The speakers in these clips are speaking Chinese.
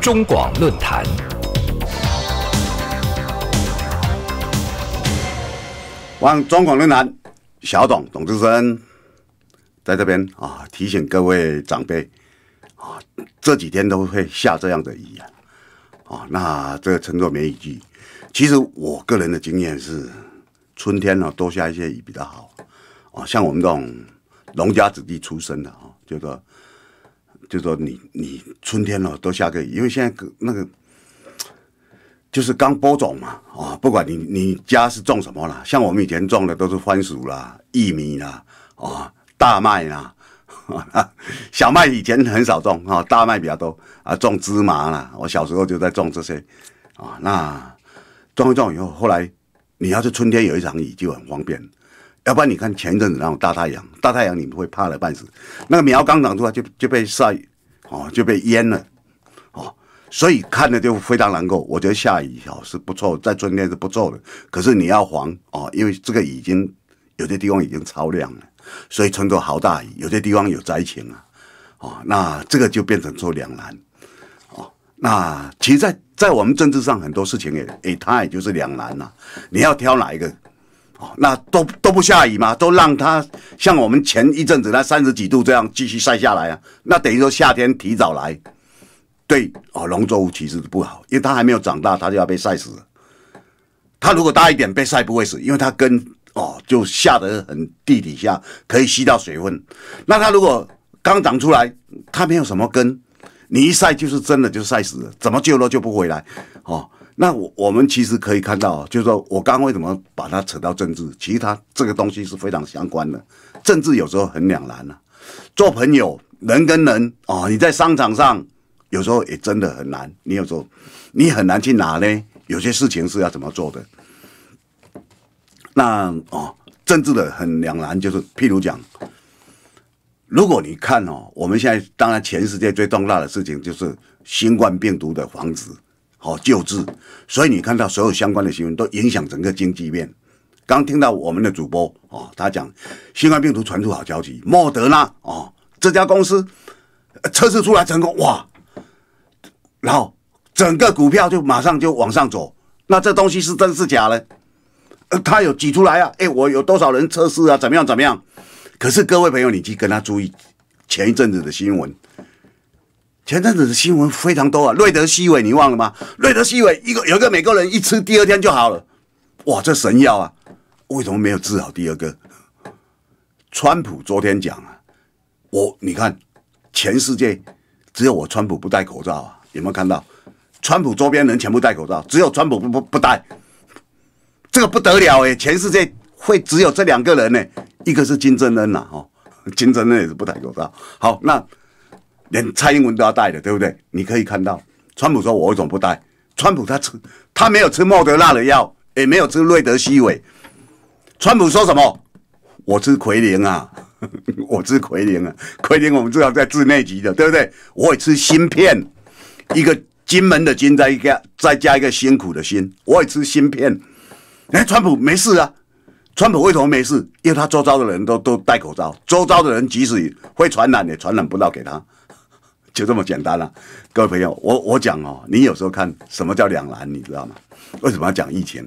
中广论坛，往中广论坛，小董董志生在这边啊，提醒各位长辈啊，这几天都会下这样的雨啊，啊，那这个称作梅雨季。其实我个人的经验是，春天呢多下一些雨比较好啊，像我们这种农家子弟出身的啊，就说。就说你你春天了都下个雨，因为现在那个就是刚播种嘛啊，不管你你家是种什么啦，像我们以前种的都是番薯啦、薏米啦啊、大麦啦，小麦以前很少种啊，大麦比较多啊，种芝麻啦，我小时候就在种这些啊。那种一种以后，后来你要是春天有一场雨就很方便要不然你看前一阵子那种大太阳，大太阳你们会怕了半死，那个苗刚长出来就就被晒哦，就被淹了哦，所以看的就非常难过。我觉得下雨哦是不错，在春天是不错的，可是你要黄哦，因为这个已经有些地方已经超量了，所以成都好大雨，有些地方有灾情啊哦，那这个就变成说两难哦。那其实，在在我们政治上很多事情也也它也就是两难呐，你要挑哪一个？那都都不下雨吗？都让它像我们前一阵子那三十几度这样继续晒下来啊？那等于说夏天提早来，对哦，农作物其实不好，因为它还没有长大，它就要被晒死。它如果大一点被晒不会死，因为它根哦就下得很地底下可以吸到水分。那它如果刚长出来，它没有什么根，你一晒就是真的就晒死了，怎么救都救不回来，哦。那我我们其实可以看到，就是说我刚刚为什么把它扯到政治？其实它这个东西是非常相关的。政治有时候很两难呢。做朋友，人跟人哦，你在商场上有时候也真的很难。你有时候你很难去拿呢，有些事情是要怎么做的？那哦，政治的很两难，就是譬如讲，如果你看哦，我们现在当然全世界最重大的事情就是新冠病毒的防止。好救治，所以你看到所有相关的新闻都影响整个经济面。刚听到我们的主播哦，他讲新冠病毒传出好消息，莫德纳哦这家公司测试出来成功哇，然后整个股票就马上就往上走。那这东西是真是假呢？他有挤出来啊，哎，我有多少人测试啊？怎么样怎么样？可是各位朋友，你去跟他注意前一阵子的新闻。前阵子的新闻非常多啊，瑞德西韦你忘了吗？瑞德西韦一个有个美国人一吃第二天就好了，哇，这神药啊！为什么没有治好第二个？川普昨天讲啊，我你看，全世界只有我川普不戴口罩啊，有没有看到？川普周边人全部戴口罩，只有川普不不不戴，这个不得了哎！全世界会只有这两个人呢，一个是金正恩啊，金正恩也是不戴口罩。好，那。连蔡英文都要带的，对不对？你可以看到，川普说我为什么不带？川普他吃他没有吃莫德纳的药，也没有吃瑞德西韦。川普说什么？我吃奎宁啊，我吃奎宁啊。奎宁我们知道在治内疾的，对不对？我也吃芯片，一个金门的金再一个再加一个辛苦的辛，我也吃芯片。哎，川普没事啊，川普为什么没事？因为他周遭的人都都戴口罩，周遭的人即使会传染也传染不到给他。就这么简单了，各位朋友，我我讲哦，你有时候看什么叫两难，你知道吗？为什么要讲疫情？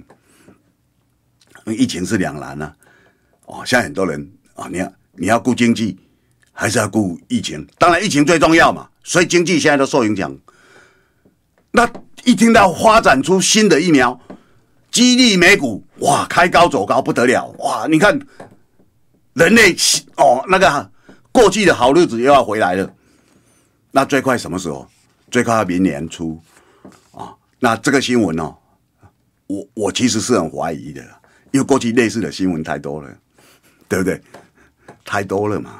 疫情是两难呢，哦，现在很多人啊，你要你要顾经济，还是要顾疫情？当然疫情最重要嘛，所以经济现在都受影响。那一听到发展出新的疫苗，激励美股，哇，开高走高不得了，哇，你看人类哦，那个过去的好日子又要回来了。那最快什么时候？最快明年初，啊，那这个新闻呢？我我其实是很怀疑的，因为过去类似的新闻太多了，对不对？太多了嘛。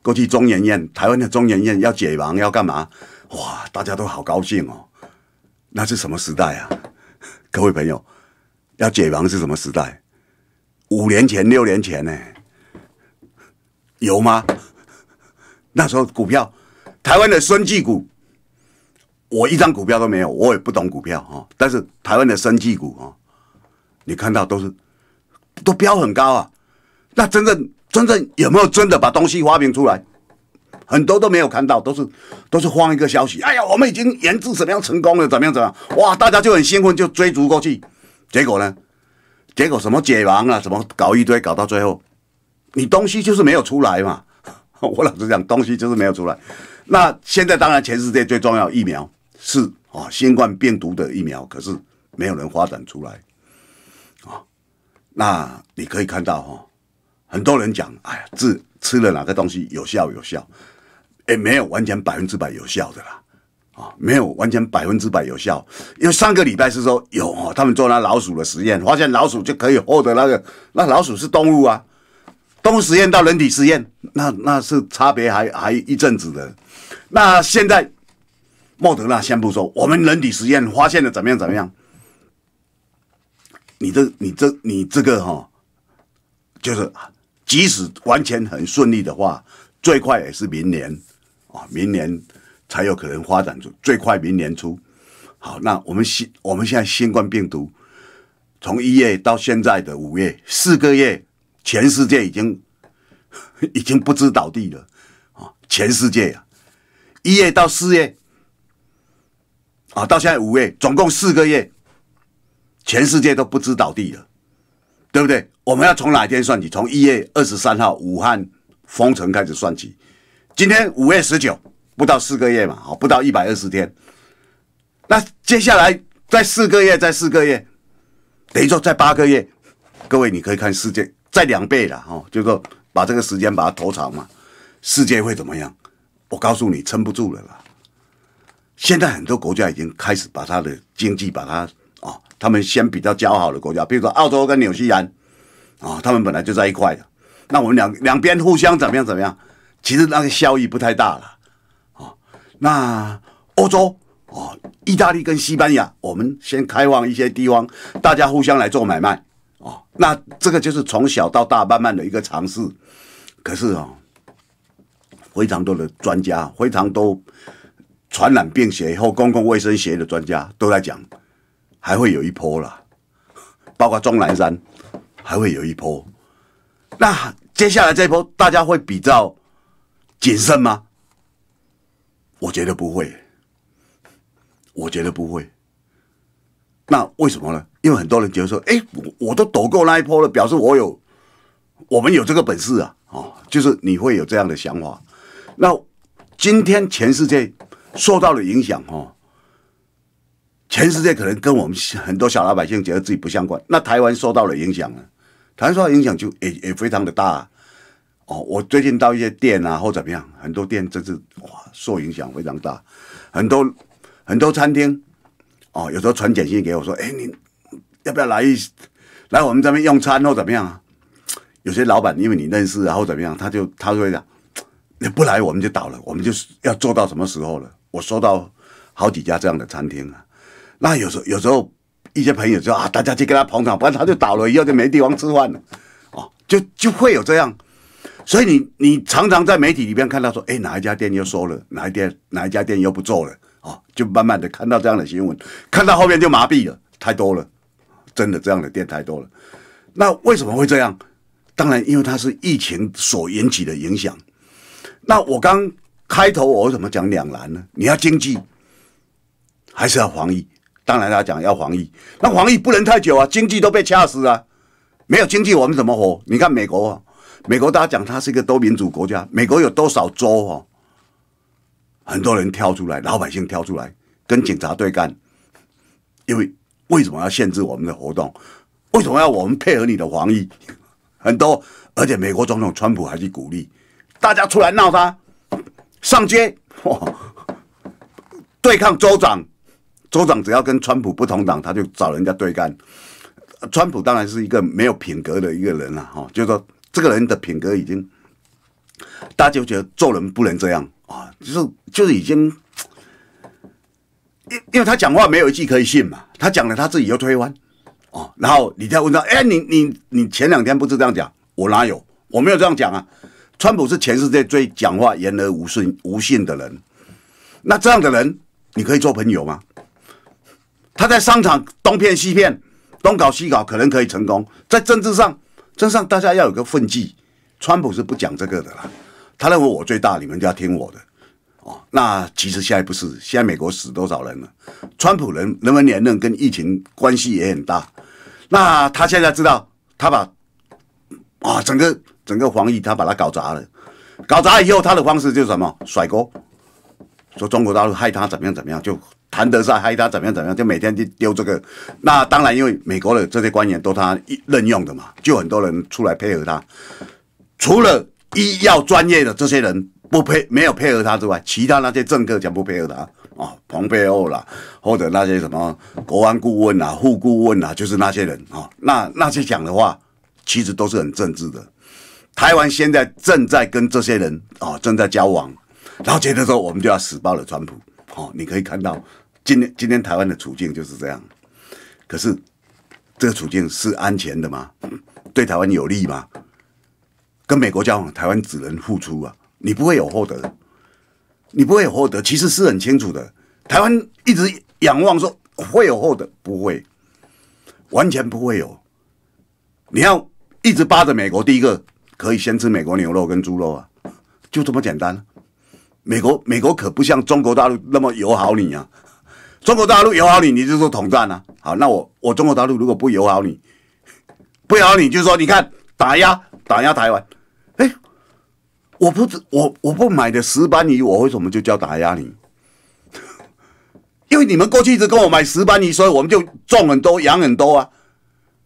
过去中研院台湾的中研院要解盲要干嘛？哇，大家都好高兴哦。那是什么时代啊？各位朋友，要解盲是什么时代？五年前、六年前呢？有吗？那时候股票？台湾的生技股，我一张股票都没有，我也不懂股票哈。但是台湾的生技股啊，你看到都是都标很高啊。那真正真正有没有真的把东西发明出来？很多都没有看到，都是都是放一个消息，哎呀，我们已经研制怎么样成功了，怎么样怎么样，哇，大家就很兴奋就追逐过去。结果呢？结果什么解盲啊？什么搞一堆搞到最后，你东西就是没有出来嘛。我老实讲，东西就是没有出来。那现在当然，全世界最重要疫苗是啊，新冠病毒的疫苗，可是没有人发展出来，啊，那你可以看到哈，很多人讲，哎呀，治吃了哪个东西有效有效，也没有完全百分之百有效的啦，啊，没有完全百分之百有效，因为上个礼拜是说有哦，他们做那老鼠的实验，发现老鼠就可以获得那个，那老鼠是动物啊，动物实验到人体实验，那那是差别还还一阵子的。那现在莫德纳先不说，我们人体实验发现的怎么样？怎么样？你这、你这、你这个哈，就是即使完全很顺利的话，最快也是明年啊，明年才有可能发展出，最快明年出。好，那我们新，我们现在新冠病毒从一月到现在的五月四个月，全世界已经已经不知倒地了啊，全世界呀！一月到四月，啊，到现在五月，总共四个月，全世界都不知倒地了，对不对？我们要从哪天算起？从一月二十三号武汉封城开始算起。今天五月十九，不到四个月嘛，好，不到一百二十天。那接下来在四个月，在四个月，等于说在八个月。各位，你可以看世界，在两倍了，哈，就说把这个时间把它投长嘛，世界会怎么样？我告诉你，撑不住了啦！现在很多国家已经开始把它的经济，把它啊，他们先比较交好的国家，比如说澳洲跟纽西兰，啊，他们本来就在一块的，那我们两两边互相怎么样怎么样，其实那个效益不太大了，啊，那欧洲哦，意大利跟西班牙，我们先开放一些地方，大家互相来做买卖，啊，那这个就是从小到大慢慢的一个尝试，可是啊。非常多的专家，非常多传染病学或公共卫生学的专家都在讲，还会有一波啦，包括钟南山，还会有一波。那接下来这一波大家会比较谨慎吗？我觉得不会，我觉得不会。那为什么呢？因为很多人觉得说，哎，我我都躲过那一波了，表示我有我们有这个本事啊，哦，就是你会有这样的想法。那今天全世界受到了影响哦，全世界可能跟我们很多小老百姓觉得自己不相关。那台湾受到了影响呢？台湾受到影响就也也非常的大哦。我最近到一些店啊，或怎么样，很多店真是哇，受影响非常大。很多很多餐厅哦，有时候传简讯给我说：“哎，你要不要来一来我们这边用餐或怎么样啊？”有些老板因为你认识，然后怎么样，他就他会讲。你不来我们就倒了，我们就是要做到什么时候了？我收到好几家这样的餐厅啊，那有时有时候一些朋友就啊，大家去给他捧场，不然他就倒了，以后就没地方吃饭了，哦，就就会有这样，所以你你常常在媒体里边看到说，哎，哪一家店又收了，哪一店哪一家店又不做了，哦，就慢慢的看到这样的新闻，看到后面就麻痹了，太多了，真的这样的店太多了，那为什么会这样？当然，因为它是疫情所引起的影响。那我刚开头我怎么讲两难呢？你要经济还是要防疫？当然要讲要防疫，那防疫不能太久啊，经济都被掐死啊，没有经济我们怎么活？你看美国，美国大家讲它是一个多民主国家，美国有多少州哦？很多人跳出来，老百姓跳出来跟警察对干，因为为什么要限制我们的活动？为什么要我们配合你的防疫？很多，而且美国总统川普还是鼓励。大家出来闹他，上街哇，对抗州长，州长只要跟川普不同党，他就找人家对干。川普当然是一个没有品格的一个人了，哈，就是说这个人的品格已经，大家就觉得做人不能这样啊，就是就是已经，因因为他讲话没有一句可以信嘛，他讲了他自己又推翻，哦，然后你再问他，哎，你你你前两天不是这样讲，我哪有，我没有这样讲啊。川普是全世界最讲话言而无信无信的人，那这样的人，你可以做朋友吗？他在商场东骗西骗，东搞西搞，可能可以成功。在政治上，政治上大家要有个分际，川普是不讲这个的啦。他认为我最大，你们就要听我的。哦，那其实现在不是现在美国死多少人了？川普人，人文连任跟疫情关系也很大。那他现在知道，他把啊整个。整个防疫他把他搞砸了，搞砸以后他的方式就是什么甩锅，说中国大陆害他怎么样怎么样，就谭德赛害他怎么样怎么样，就每天就丢这个。那当然，因为美国的这些官员都他任用的嘛，就很多人出来配合他。除了医药专业的这些人不配没有配合他之外，其他那些政客全部配合他啊，蓬佩奥啦，或者那些什么国安顾问啊、副顾问啊，就是那些人啊。那那些讲的话其实都是很政治的。台湾现在正在跟这些人啊正在交往，然后接着说我们就要死抱了川普。哦，你可以看到今天今天台湾的处境就是这样。可是这个处境是安全的吗？对台湾有利吗？跟美国交往，台湾只能付出啊，你不会有获得，你不会有获得。其实是很清楚的，台湾一直仰望说会有获得，不会，完全不会有。你要一直扒着美国，第一个。可以先吃美国牛肉跟猪肉啊，就这么简单。美国美国可不像中国大陆那么友好你啊。中国大陆友好你，你就说统战啊。好，那我我中国大陆如果不友好你，不友好你就说你看打压打压台湾。哎，我不知我我不买的石斑鱼，我为什么就叫打压你？因为你们过去一直跟我买石斑鱼，所以我们就种很多养很多啊。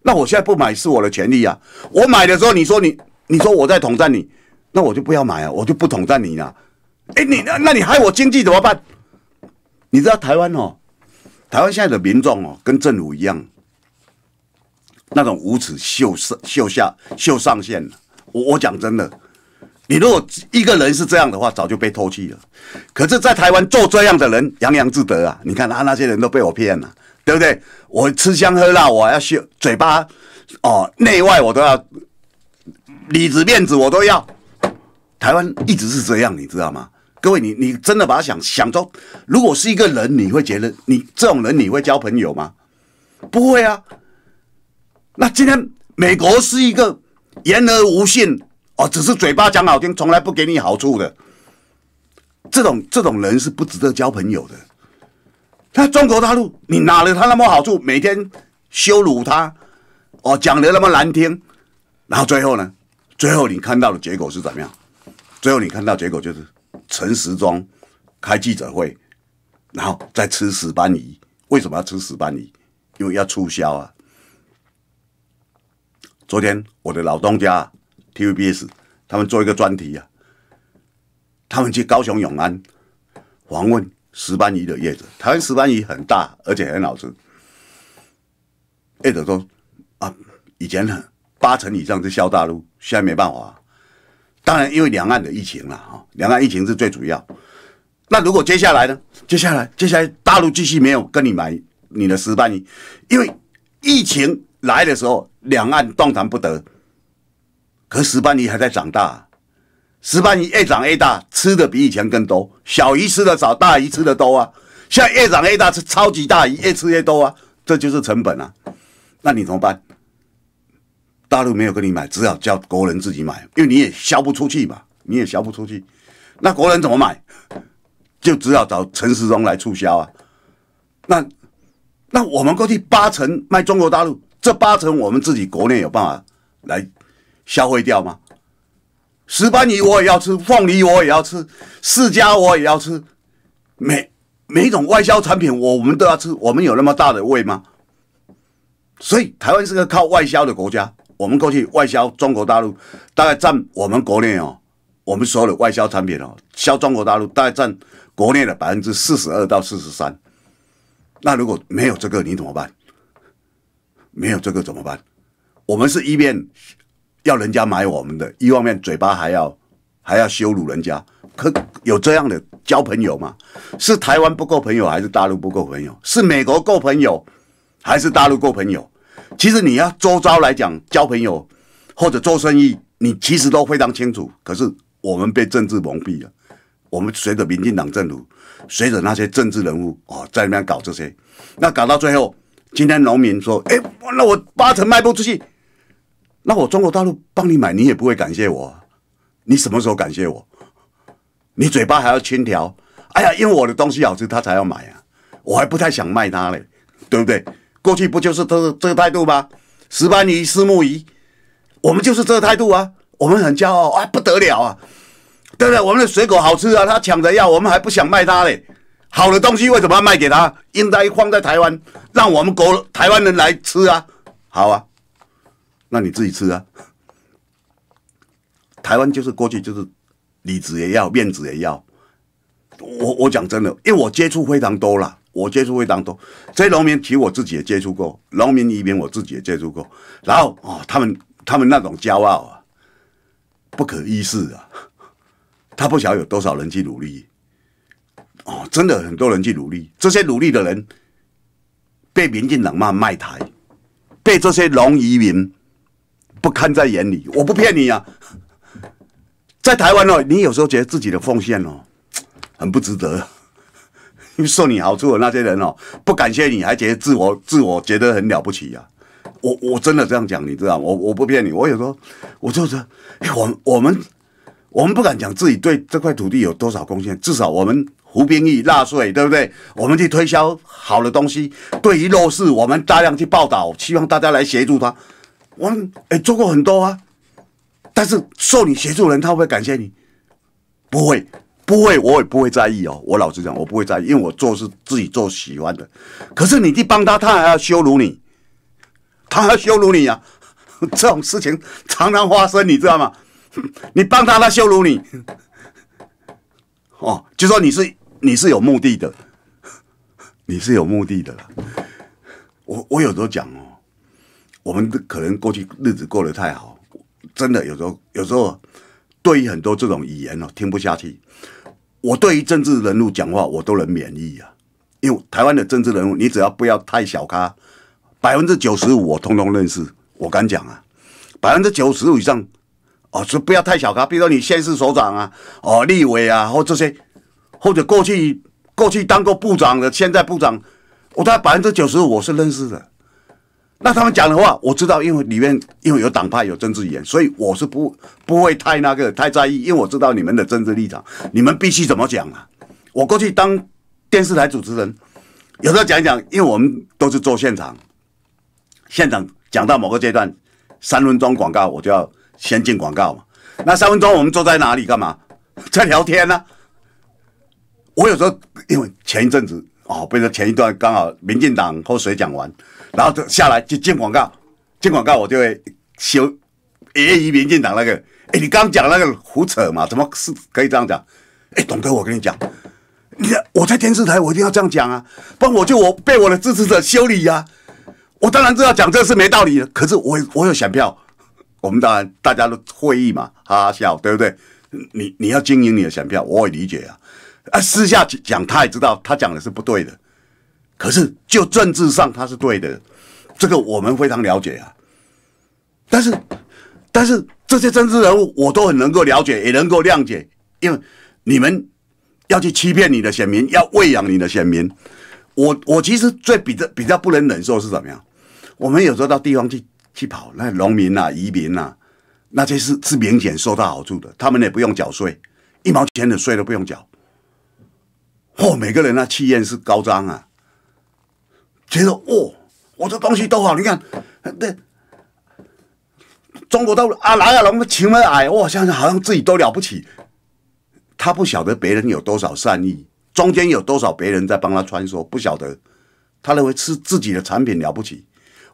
那我现在不买是我的权利啊。我买的时候你说你。你说我在统战你，那我就不要买啊，我就不统战你了。哎，你那那你害我经济怎么办？你知道台湾哦，台湾现在的民众哦，跟政府一样，那种无耻秀上秀下秀上线我我讲真的，你如果一个人是这样的话，早就被偷去了。可是，在台湾做这样的人洋洋自得啊！你看他那些人都被我骗了，对不对？我吃香喝辣，我要秀嘴巴哦，内外我都要。里子面子我都要，台湾一直是这样，你知道吗？各位，你你真的把它想想中，如果是一个人，你会觉得你这种人你会交朋友吗？不会啊。那今天美国是一个言而无信哦，只是嘴巴讲好听，从来不给你好处的。这种这种人是不值得交朋友的。那中国大陆，你拿了他那么好处，每天羞辱他，哦，讲得那么难听，然后最后呢？最后你看到的结果是怎么样？最后你看到结果就是陈时中开记者会，然后再吃石斑鱼。为什么要吃石斑鱼？因为要促销啊。昨天我的老东家 TVBS 他们做一个专题啊，他们去高雄永安访问石斑鱼的业者。台湾石斑鱼很大，而且很好吃。业者说啊，以前呢八成以上是销大陆。现在没办法，当然因为两岸的疫情了哈，两岸疫情是最主要。那如果接下来呢？接下来，接下来大陆继续没有跟你买你的石斑鱼，因为疫情来的时候，两岸动弹不得。可石斑鱼还在长大，石斑鱼越长越大，吃的比以前更多。小鱼吃的少，大鱼吃的多啊。现在越长越大，吃超级大鱼越吃越多啊，这就是成本啊。那你怎么办？大陆没有跟你买，只好叫国人自己买，因为你也销不出去嘛，你也销不出去，那国人怎么买？就只好找陈时中来促销啊。那那我们过去八成卖中国大陆，这八成我们自己国内有办法来消费掉吗？石斑鱼我也要吃，凤梨我也要吃，释迦我也要吃，每每种外销产品我们都要吃，我们有那么大的胃吗？所以台湾是个靠外销的国家。我们过去外销中国大陆，大概占我们国内哦，我们所有的外销产品哦，销中国大陆大概占国内的百分之四十二到四十三。那如果没有这个，你怎么办？没有这个怎么办？我们是一面要人家买我们的，一方面嘴巴还要还要羞辱人家。可有这样的交朋友吗？是台湾不够朋友，还是大陆不够朋友？是美国够朋友，还是大陆够朋友？其实你要周遭来讲交朋友或者做生意，你其实都非常清楚。可是我们被政治蒙蔽了。我们随着民进党政府，随着那些政治人物哦，在里面搞这些，那搞到最后，今天农民说：“哎，那我八成卖不出去。那我中国大陆帮你买，你也不会感谢我。你什么时候感谢我？你嘴巴还要牵条？哎呀，因为我的东西好吃，他才要买啊。我还不太想卖他嘞，对不对？”过去不就是这这个态度吗？石斑鱼、石目鱼，我们就是这个态度啊！我们很骄傲啊，不得了啊！对不对？我们的水果好吃啊，他抢着要，我们还不想卖他嘞。好的东西为什么要卖给他？应该放在台湾，让我们国台湾人来吃啊！好啊，那你自己吃啊。台湾就是过去就是，里子也要，面子也要。我我讲真的，因为我接触非常多了。我接触会当多，这农民其实我自己也接触过，农民移民我自己也接触过，然后哦，他们他们那种骄傲啊，不可一世啊，他不晓得有多少人去努力，哦，真的很多人去努力，这些努力的人，被民进党骂卖台，被这些农移民不看在眼里，我不骗你啊，在台湾哦，你有时候觉得自己的奉献哦，很不值得。因为受你好处的那些人哦，不感谢你还觉得自我自我觉得很了不起呀？我我真的这样讲，你知道，我我不骗你，我有时候我就是，我我们我们不敢讲自己对这块土地有多少贡献，至少我们服兵役、纳税，对不对？我们去推销好的东西，对于弱势，我们大量去报道，希望大家来协助他。我们哎做过很多啊，但是受你协助人，他会不会感谢你，不会。不会，我也不会在意哦。我老实讲，我不会在意，因为我做是自己做喜欢的。可是你去帮他，他还要羞辱你，他还要羞辱你啊！这种事情常常发生，你知道吗？你帮他，他羞辱你。哦，就说你是你是有目的的，你是有目的的了。我我有时候讲哦，我们可能过去日子过得太好，真的有时候有时候。对于很多这种语言哦，听不下去。我对于政治人物讲话，我都能免疫啊。因为台湾的政治人物，你只要不要太小咖，百分之九十五我通通认识。我敢讲啊，百分之九十五以上哦，就不要太小咖。比如说你县市首长啊，哦，立委啊，或这些，或者过去过去当过部长的，现在部长，我大概百分之九十五我是认识的。那他们讲的话，我知道，因为里面因为有党派有政治语言，所以我是不不会太那个太在意，因为我知道你们的政治立场，你们必须怎么讲啊？我过去当电视台主持人，有时候讲讲，因为我们都是做现场，现场讲到某个阶段，三分钟广告我就要先进广告嘛。那三分钟我们坐在哪里干嘛？在聊天呢。我有时候因为前一阵子哦，不是前一段刚好民进党和谁讲完。然后就下来就进广告，进广告我就会修，揶揄民进党那个。哎，你刚讲那个胡扯嘛，怎么是可以这样讲？哎，董哥，我跟你讲，你我在电视台，我一定要这样讲啊，不然我就我被我的支持者修理呀。我当然知道讲这是没道理的，可是我我有选票，我们当然大家都会议嘛，哈哈笑，对不对？你你要经营你的选票，我也理解啊。啊，私下讲，他也知道他讲的是不对的。可是，就政治上他是对的，这个我们非常了解啊。但是，但是这些政治人物我都很能够了解，也能够谅解，因为你们要去欺骗你的选民，要喂养你的选民。我我其实最比较比较不能忍受是怎么样？我们有时候到地方去去跑，那农民啊、移民啊，那些是是明显受到好处的，他们也不用缴税，一毛钱的税都不用缴。嚯，每个人那气焰是高涨啊！觉得哦，我这东西都好，你看，那中国都啊，哪个龙那么矮？我想想好像自己都了不起。他不晓得别人有多少善意，中间有多少别人在帮他穿梭，不晓得。他认为是自己的产品了不起。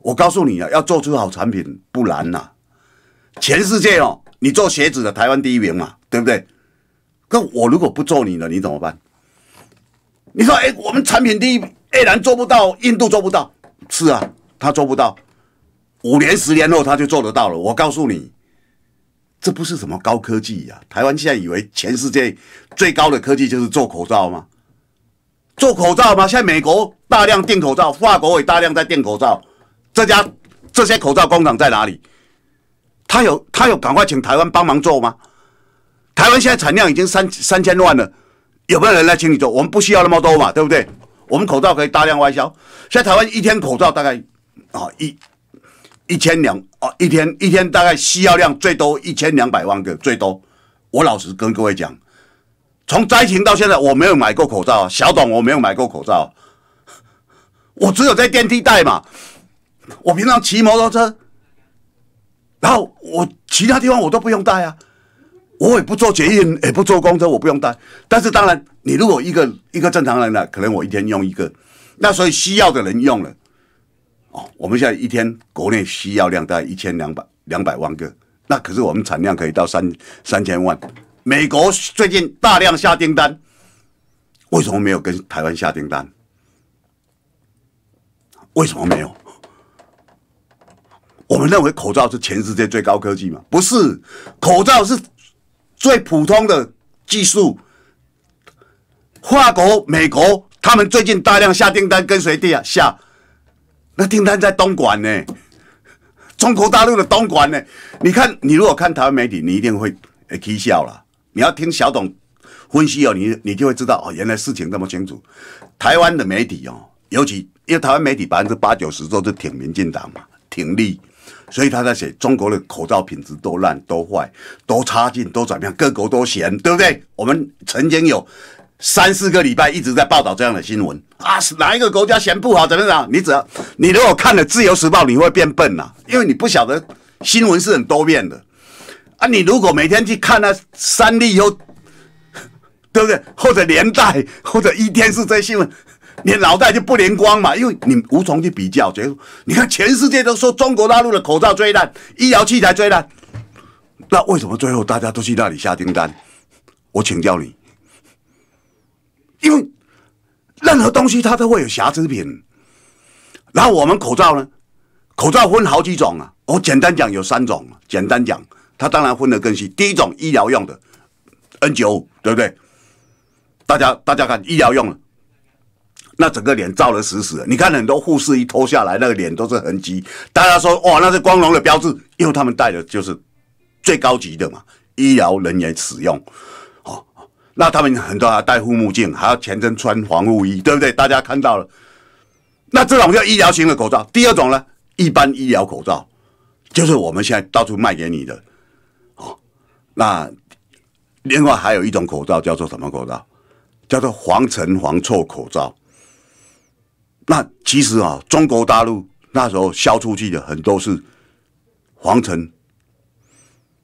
我告诉你啊，要做出好产品不难呐。全世界哦，你做鞋子的台湾第一名啊，对不对？可我如果不做你的，你怎么办？你说哎，我们产品第一。越南做不到，印度做不到，是啊，他做不到。五年、十年后他就做得到了。我告诉你，这不是什么高科技呀。台湾现在以为全世界最高的科技就是做口罩吗？做口罩吗？现在美国大量订口罩，法国也大量在订口罩。这家这些口罩工厂在哪里？他有他有赶快请台湾帮忙做吗？台湾现在产量已经三三千万了，有没有人来请你做？我们不需要那么多嘛，对不对？我们口罩可以大量外销。现在台湾一天口罩大概啊一一千两啊一天一天大概需要量最多一千两百万个最多。我老实跟各位讲，从灾情到现在我没有买过口罩，小董我没有买过口罩，我只有在电梯带嘛。我平常骑摩托车，然后我其他地方我都不用带啊。我也不做捷运，也不坐公车，我不用担。但是当然，你如果一个一个正常人呢，可能我一天用一个。那所以需要的人用了哦。我们现在一天国内需要量大概一千两百两百万个，那可是我们产量可以到三三千万。美国最近大量下订单，为什么没有跟台湾下订单？为什么没有？我们认为口罩是全世界最高科技嘛？不是，口罩是。最普通的技术，法国、美国，他们最近大量下订单，跟谁订啊？下，那订单在东莞呢，中国大陆的东莞呢？你看，你如果看台湾媒体，你一定会呃，啼笑了。你要听小董分析哦，你你就会知道哦，原来事情这么清楚。台湾的媒体哦，尤其因为台湾媒体百分之八九十都是挺民进党嘛，挺立。所以他在写中国的口罩品质都烂、都坏、都差劲、都怎么样？各国都嫌，对不对？我们曾经有三四个礼拜一直在报道这样的新闻啊！哪一个国家嫌不好？怎么样？你只要你如果看了《自由时报》，你会变笨呐，因为你不晓得新闻是很多变的啊！你如果每天去看那三以后，对不对？或者年代，或者一天是这新闻。你脑袋就不连光嘛，因为你无从去比较。结果你看，全世界都说中国大陆的口罩最烂，医疗器材最烂。那为什么最后大家都去那里下订单？我请教你，因为任何东西它都会有瑕疵品。然后我们口罩呢？口罩分好几种啊。我简单讲有三种，简单讲，它当然分的更细。第一种医疗用的 N 九五，对不对？大家大家看医疗用。的。那整个脸照得死死的，你看很多护士一脱下来，那个脸都是痕迹。大家说哇，那是光荣的标志，因为他们戴的就是最高级的嘛，医疗人员使用。哦，那他们很多还戴护目镜，还要全身穿防护衣，对不对？大家看到了。那这种叫医疗型的口罩，第二种呢，一般医疗口罩，就是我们现在到处卖给你的。哦，那另外还有一种口罩叫做什么口罩？叫做防尘防臭口罩。那其实啊，中国大陆那时候销出去的很多是黄尘、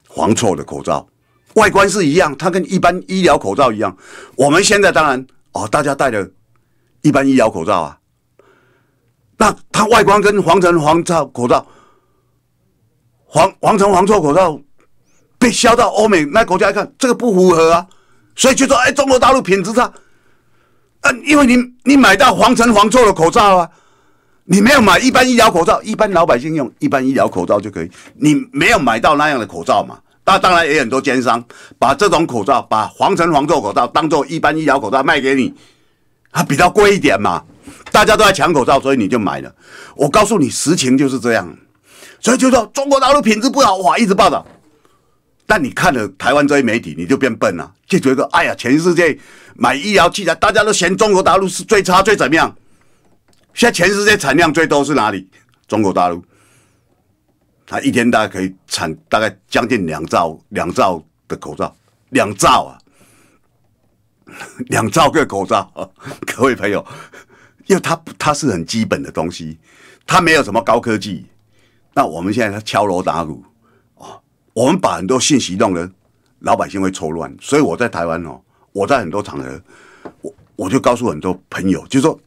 黄臭的口罩，外观是一样，它跟一般医疗口罩一样。我们现在当然哦，大家戴的一般医疗口罩啊，那它外观跟黄尘、黄臭口罩、黄黄尘、黄臭口罩被销到欧美那国家一看，这个不符合啊，所以就说哎，中国大陆品质差。呃，因为你你买到皇城皇臭的口罩啊，你没有买一般医疗口罩，一般老百姓用一般医疗口罩就可以。你没有买到那样的口罩嘛？那当然也很多奸商把这种口罩，把皇城皇臭口罩当做一般医疗口罩卖给你，它比较贵一点嘛。大家都在抢口罩，所以你就买了。我告诉你实情就是这样，所以就说中国大陆品质不好，哇，一直报道。但你看了台湾这些媒体，你就变笨了，就觉得哎呀，全世界。买医疗器材，大家都嫌中国大陆是最差最怎么样？现在全世界产量最多是哪里？中国大陆，它一天大概可以产大概将近两兆两兆的口罩，两兆啊，两兆个口罩，各位朋友，因为它它是很基本的东西，它没有什么高科技。那我们现在它敲锣打鼓啊，我们把很多信息弄得老百姓会错乱，所以我在台湾哦。我在很多场合，我我就告诉很多朋友，就是说，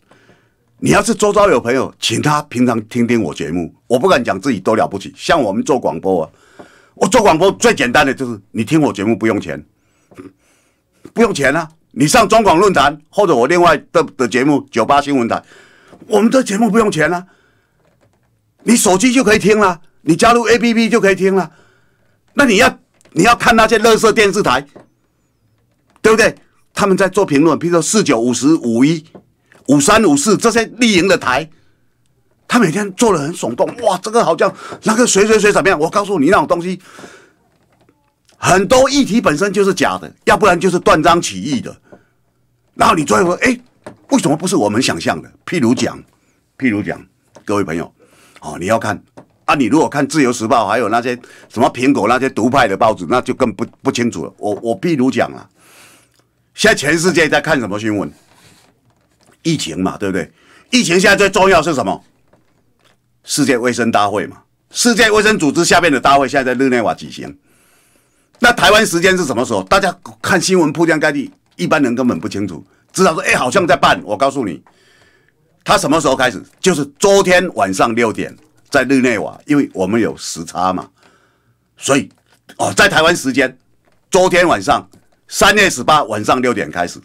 你要是周遭有朋友，请他平常听听我节目。我不敢讲自己多了不起，像我们做广播啊，我做广播最简单的就是你听我节目不用钱，不用钱啊！你上中广论坛或者我另外的的节目九八新闻台，我们的节目不用钱啊，你手机就可以听了，你加入 A P P 就可以听了。那你要你要看那些乐色电视台？对不对？他们在做评论，譬如四九、五十五一、五三、五四这些立盈的台，他每天做的很耸动。哇，这个好像那个谁谁谁怎么样？我告诉你，那种东西很多议题本身就是假的，要不然就是断章取义的。然后你最后说，哎，为什么不是我们想象的？譬如讲，譬如讲，各位朋友，哦，你要看啊，你如果看《自由时报》，还有那些什么苹果那些独派的报纸，那就更不不清楚了。我我譬如讲啊。现在全世界在看什么新闻？疫情嘛，对不对？疫情现在最重要是什么？世界卫生大会嘛，世界卫生组织下面的大会现在在日内瓦举行。那台湾时间是什么时候？大家看新闻铺天盖地，一般人根本不清楚，至少说，哎，好像在办。我告诉你，他什么时候开始？就是昨天晚上六点，在日内瓦，因为我们有时差嘛，所以，哦，在台湾时间，昨天晚上。三月十八晚上六点开始，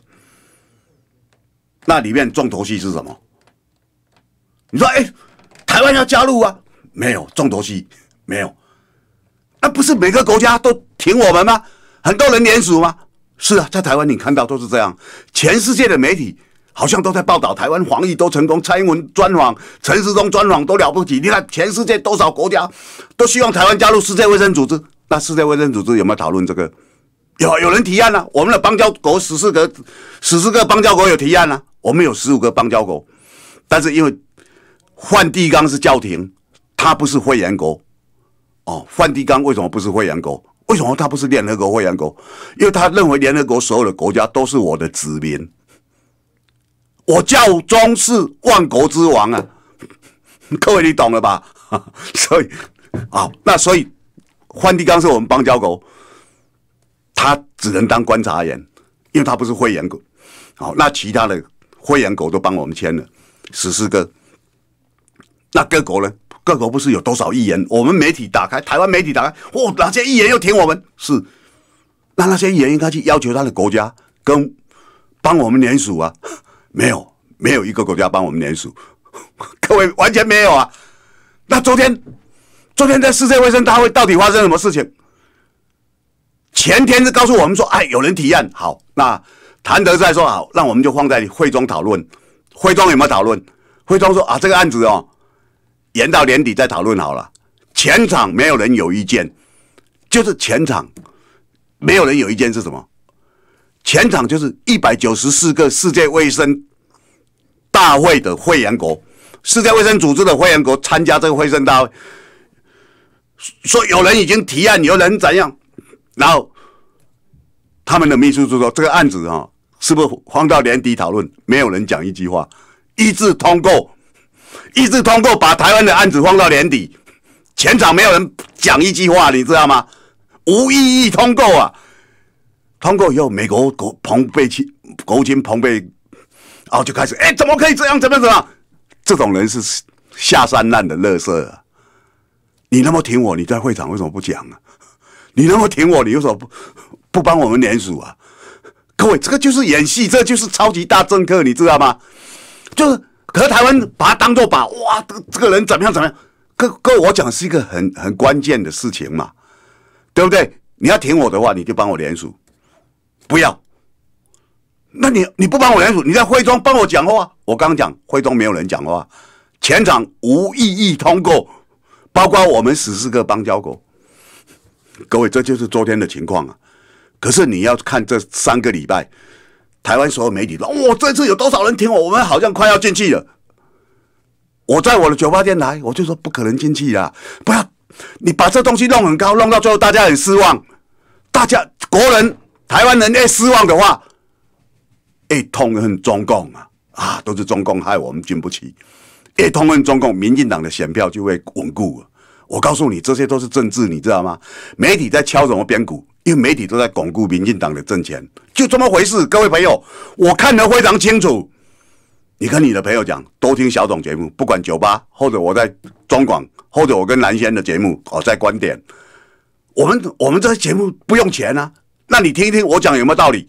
那里面重头戏是什么？你说，哎，台湾要加入啊？没有重头戏，没有。那不是每个国家都挺我们吗？很多人联署吗？是啊，在台湾你看到都是这样。全世界的媒体好像都在报道台湾防疫都成功，蔡英文专访、陈时中专访都了不起。你看，全世界多少国家都希望台湾加入世界卫生组织？那世界卫生组织有没有讨论这个？有有人提案了，我们的邦交国十四个，十四个邦交国有提案了。我们有十五个邦交国，但是因为梵蒂冈是教廷，它不是会员国。哦，梵蒂冈为什么不是会员国？为什么它不是联合国会员国？因为他认为联合国所有的国家都是我的子民，我教宗是万国之王啊！各位你懂了吧？所以啊，那所以梵蒂冈是我们邦交国。他只能当观察员，因为他不是会员狗。好，那其他的会员狗都帮我们签了十四个。那各国呢？各国不是有多少议员？我们媒体打开，台湾媒体打开，哦，哪些议员又挺我们是？那那些议员应该去要求他的国家跟帮我们联署啊？没有，没有一个国家帮我们联署。各位完全没有啊！那昨天，昨天在世界卫生大会到底发生什么事情？前天是告诉我们说：“哎，有人提案，好，那谭德赛说好，那我们就放在会中讨论。会中有没有讨论？会中说啊，这个案子哦，延到年底再讨论好了。全场没有人有意见，就是全场没有人有意见是什么？全场就是一百九十四个世界卫生大会的会员国，世界卫生组织的会员国参加这个会生大会，说有人已经提案，有人怎样？”然后，他们的秘书就说：“这个案子啊，是不是放到年底讨论？没有人讲一句话，一致通过，一致通过，把台湾的案子放到年底，全场没有人讲一句话，你知道吗？无异议通过啊！通过以后，美国国蓬佩奇国军蓬佩，然后就开始：‘哎，怎么可以这样？怎么怎么？’这种人是下三滥的乐色。你那么挺我，你在会场为什么不讲啊？”你那么挺我，你有么不不帮我们联署啊？各位，这个就是演戏，这就是超级大政客，你知道吗？就是，可是台湾把他当做把哇，这个这个人怎么样怎么样？各各我讲是一个很很关键的事情嘛，对不对？你要挺我的话，你就帮我联署，不要。那你你不帮我联署，你在会中帮我讲话？我刚讲会中没有人讲话，全场无异议通过，包括我们十四个邦交国。各位，这就是昨天的情况啊。可是你要看这三个礼拜，台湾所有媒体说：“哇，这次有多少人听我？我们好像快要进去了。”我在我的酒吧店来，我就说不可能进去啦，不要，你把这东西弄很高，弄到最后大家很失望。大家国人、台湾人，哎，失望的话，哎，痛恨中共啊！啊，都是中共害我们进不去。哎，痛恨中共，民进党的选票就会稳固。了。我告诉你，这些都是政治，你知道吗？媒体在敲什么边鼓？因为媒体都在巩固民进党的政权，就这么回事。各位朋友，我看得非常清楚。你跟你的朋友讲，多听小董节目，不管酒吧或者我在中广，或者我跟蓝轩的节目，我在观点。我们我们这节目不用钱啊。那你听一听我讲有没有道理？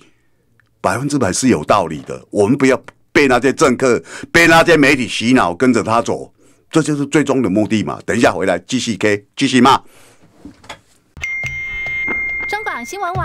百分之百是有道理的。我们不要被那些政客、被那些媒体洗脑，跟着他走。这就是最终的目的嘛？等一下回来继续 K，继续骂。中广新闻网。